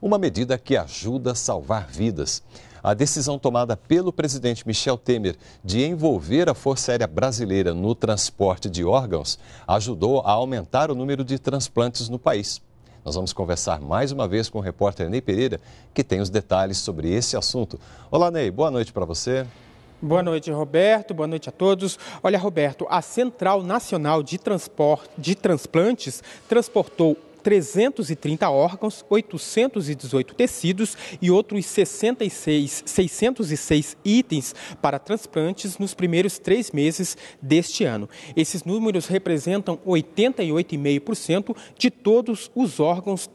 uma medida que ajuda a salvar vidas. A decisão tomada pelo presidente Michel Temer de envolver a Força Aérea Brasileira no transporte de órgãos ajudou a aumentar o número de transplantes no país. Nós vamos conversar mais uma vez com o repórter Ney Pereira, que tem os detalhes sobre esse assunto. Olá, Ney, boa noite para você. Boa noite, Roberto. Boa noite a todos. Olha, Roberto, a Central Nacional de, Transport... de Transplantes transportou 330 órgãos, 818 tecidos e outros 66, 606 itens para transplantes nos primeiros três meses deste ano. Esses números representam 88,5% de todos os órgãos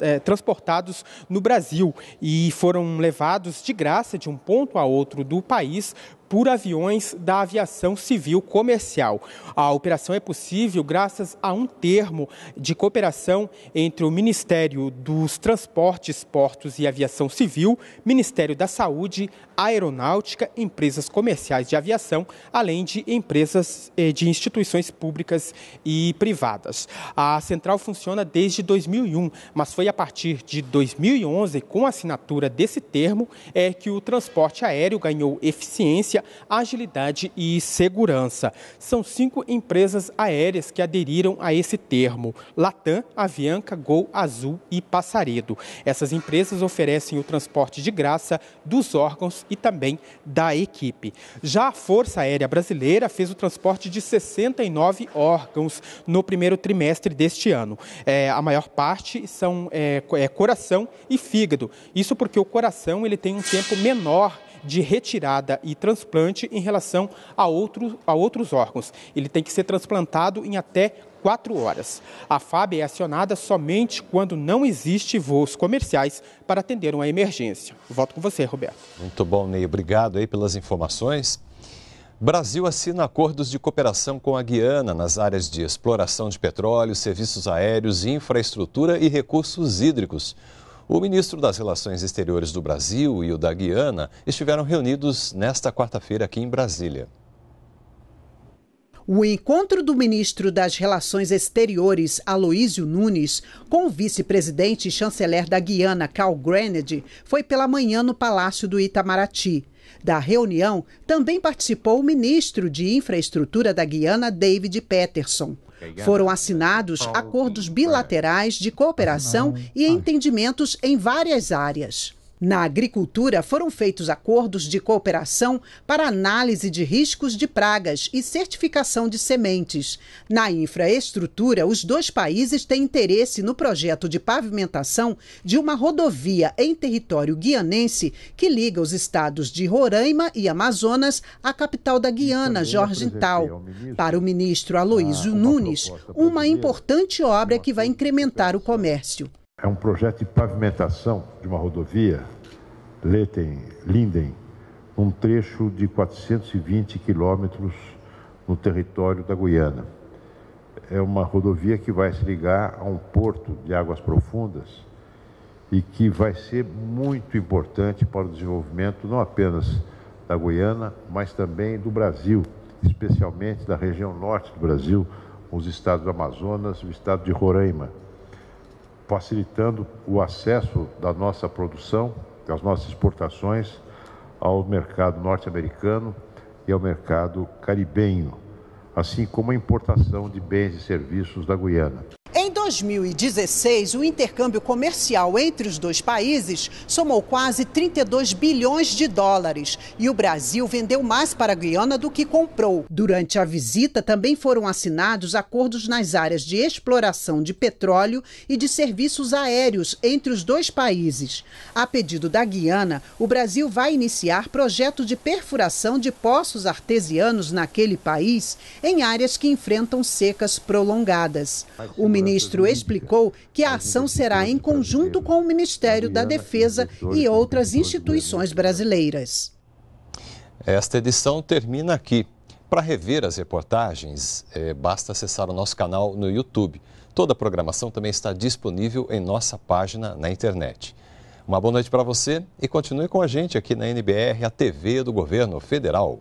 eh, transportados no Brasil e foram levados de graça de um ponto a outro do país por aviões da aviação civil comercial. A operação é possível graças a um termo de cooperação entre o Ministério dos Transportes, Portos e Aviação Civil, Ministério da Saúde, Aeronáutica, empresas comerciais de aviação, além de empresas eh, de instituições públicas e privadas. A central funciona desde 2001, mas foi a partir de 2011, com a assinatura desse termo, é que o transporte aéreo ganhou eficiência eficiência, agilidade e segurança. São cinco empresas aéreas que aderiram a esse termo: Latam, Avianca, Gol, Azul e Passaredo. Essas empresas oferecem o transporte de graça dos órgãos e também da equipe. Já a Força Aérea Brasileira fez o transporte de 69 órgãos no primeiro trimestre deste ano. É, a maior parte são é, é, coração e fígado. Isso porque o coração ele tem um tempo menor de retirada e transplante em relação a, outro, a outros órgãos. Ele tem que ser transplantado em até quatro horas. A FAB é acionada somente quando não existe voos comerciais para atender uma emergência. Volto com você, Roberto. Muito bom, Ney. Obrigado aí pelas informações. Brasil assina acordos de cooperação com a Guiana nas áreas de exploração de petróleo, serviços aéreos, infraestrutura e recursos hídricos. O ministro das Relações Exteriores do Brasil e o da Guiana estiveram reunidos nesta quarta-feira aqui em Brasília. O encontro do ministro das Relações Exteriores, Aloísio Nunes, com o vice-presidente e chanceler da Guiana, Carl Grenade, foi pela manhã no Palácio do Itamaraty. Da reunião também participou o ministro de Infraestrutura da Guiana, David Peterson. Foram assinados acordos bilaterais de cooperação ah, e ah. entendimentos em várias áreas. Na agricultura, foram feitos acordos de cooperação para análise de riscos de pragas e certificação de sementes. Na infraestrutura, os dois países têm interesse no projeto de pavimentação de uma rodovia em território guianense que liga os estados de Roraima e Amazonas à capital da Guiana, Jorgintal. Para o ministro ah, Aloysio Nunes, uma importante obra que vai incrementar o né? comércio é um projeto de pavimentação de uma rodovia, Letem, Linden, um trecho de 420 quilômetros no território da Guiana. É uma rodovia que vai se ligar a um porto de águas profundas e que vai ser muito importante para o desenvolvimento não apenas da Guiana, mas também do Brasil, especialmente da região norte do Brasil, os estados do Amazonas e o estado de Roraima facilitando o acesso da nossa produção, das nossas exportações ao mercado norte-americano e ao mercado caribenho, assim como a importação de bens e serviços da Guiana. 2016, o intercâmbio comercial entre os dois países somou quase 32 bilhões de dólares e o Brasil vendeu mais para a Guiana do que comprou. Durante a visita, também foram assinados acordos nas áreas de exploração de petróleo e de serviços aéreos entre os dois países. A pedido da Guiana, o Brasil vai iniciar projeto de perfuração de poços artesianos naquele país em áreas que enfrentam secas prolongadas. O ministro ministro explicou que a ação será em conjunto com o Ministério da Defesa e outras instituições brasileiras. Esta edição termina aqui. Para rever as reportagens, é, basta acessar o nosso canal no YouTube. Toda a programação também está disponível em nossa página na internet. Uma boa noite para você e continue com a gente aqui na NBR, a TV do Governo Federal.